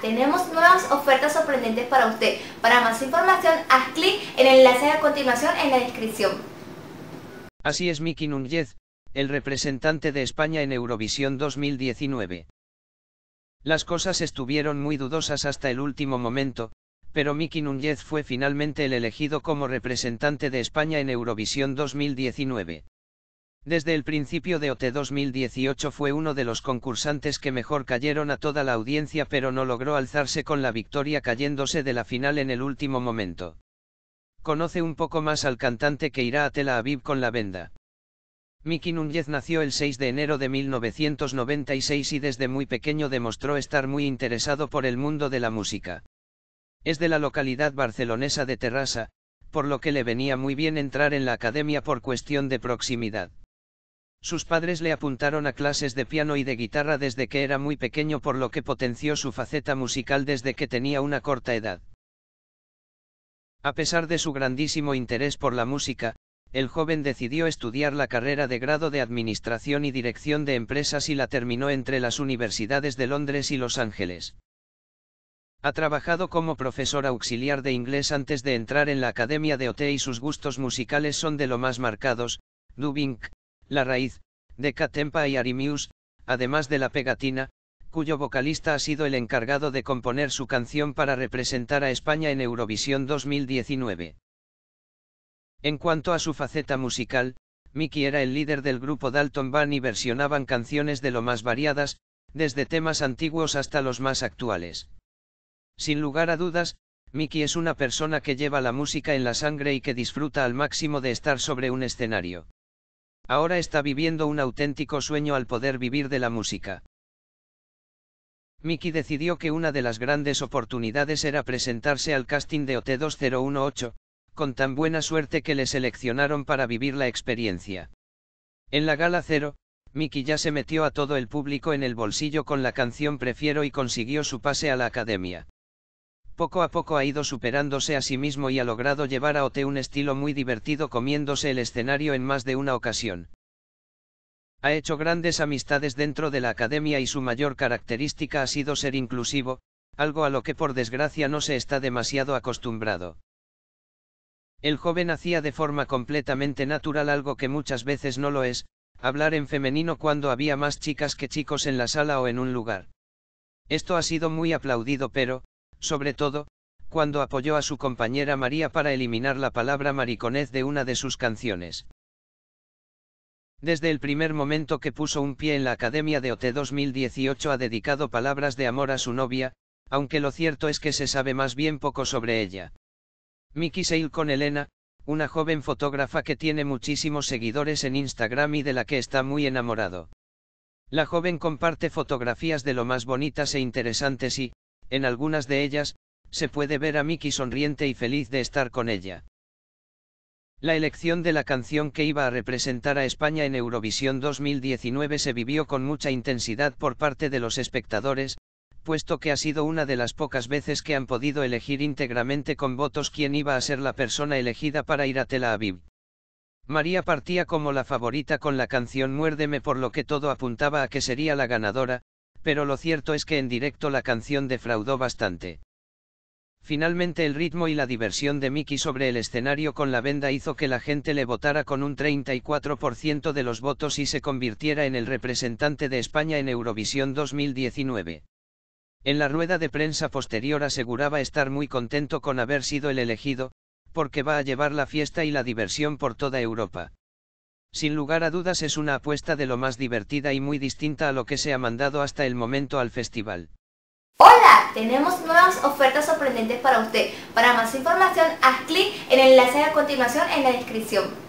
tenemos nuevas ofertas sorprendentes para usted. Para más información, haz clic en el enlace a continuación en la descripción. Así es Miki Núñez, el representante de España en Eurovisión 2019. Las cosas estuvieron muy dudosas hasta el último momento, pero Miki Núñez fue finalmente el elegido como representante de España en Eurovisión 2019. Desde el principio de OT 2018 fue uno de los concursantes que mejor cayeron a toda la audiencia pero no logró alzarse con la victoria cayéndose de la final en el último momento. Conoce un poco más al cantante que irá a Tel Aviv con la venda. Miki Núñez nació el 6 de enero de 1996 y desde muy pequeño demostró estar muy interesado por el mundo de la música. Es de la localidad barcelonesa de Terrassa, por lo que le venía muy bien entrar en la academia por cuestión de proximidad. Sus padres le apuntaron a clases de piano y de guitarra desde que era muy pequeño por lo que potenció su faceta musical desde que tenía una corta edad. A pesar de su grandísimo interés por la música, el joven decidió estudiar la carrera de grado de Administración y Dirección de Empresas y la terminó entre las universidades de Londres y Los Ángeles. Ha trabajado como profesor auxiliar de inglés antes de entrar en la Academia de OT y sus gustos musicales son de lo más marcados, Dubink, la raíz, de Catempa y Arimius, además de la pegatina, cuyo vocalista ha sido el encargado de componer su canción para representar a España en Eurovisión 2019. En cuanto a su faceta musical, Miki era el líder del grupo Dalton Van y versionaban canciones de lo más variadas, desde temas antiguos hasta los más actuales. Sin lugar a dudas, Mickey es una persona que lleva la música en la sangre y que disfruta al máximo de estar sobre un escenario. Ahora está viviendo un auténtico sueño al poder vivir de la música. Miki decidió que una de las grandes oportunidades era presentarse al casting de OT2018, con tan buena suerte que le seleccionaron para vivir la experiencia. En la gala cero, Mickey ya se metió a todo el público en el bolsillo con la canción Prefiero y consiguió su pase a la academia poco a poco ha ido superándose a sí mismo y ha logrado llevar a Ote un estilo muy divertido comiéndose el escenario en más de una ocasión. Ha hecho grandes amistades dentro de la academia y su mayor característica ha sido ser inclusivo, algo a lo que por desgracia no se está demasiado acostumbrado. El joven hacía de forma completamente natural algo que muchas veces no lo es, hablar en femenino cuando había más chicas que chicos en la sala o en un lugar. Esto ha sido muy aplaudido pero, sobre todo, cuando apoyó a su compañera María para eliminar la palabra mariconez de una de sus canciones. Desde el primer momento que puso un pie en la Academia de OT 2018 ha dedicado palabras de amor a su novia, aunque lo cierto es que se sabe más bien poco sobre ella. Mickey Sale con Elena, una joven fotógrafa que tiene muchísimos seguidores en Instagram y de la que está muy enamorado. La joven comparte fotografías de lo más bonitas e interesantes y, en algunas de ellas, se puede ver a Mickey sonriente y feliz de estar con ella. La elección de la canción que iba a representar a España en Eurovisión 2019 se vivió con mucha intensidad por parte de los espectadores, puesto que ha sido una de las pocas veces que han podido elegir íntegramente con votos quién iba a ser la persona elegida para ir a Tel Aviv. María partía como la favorita con la canción Muérdeme por lo que todo apuntaba a que sería la ganadora, pero lo cierto es que en directo la canción defraudó bastante. Finalmente el ritmo y la diversión de Mickey sobre el escenario con la venda hizo que la gente le votara con un 34% de los votos y se convirtiera en el representante de España en Eurovisión 2019. En la rueda de prensa posterior aseguraba estar muy contento con haber sido el elegido, porque va a llevar la fiesta y la diversión por toda Europa. Sin lugar a dudas es una apuesta de lo más divertida y muy distinta a lo que se ha mandado hasta el momento al festival. Hola, tenemos nuevas ofertas sorprendentes para usted. Para más información, haz clic en el enlace a continuación en la descripción.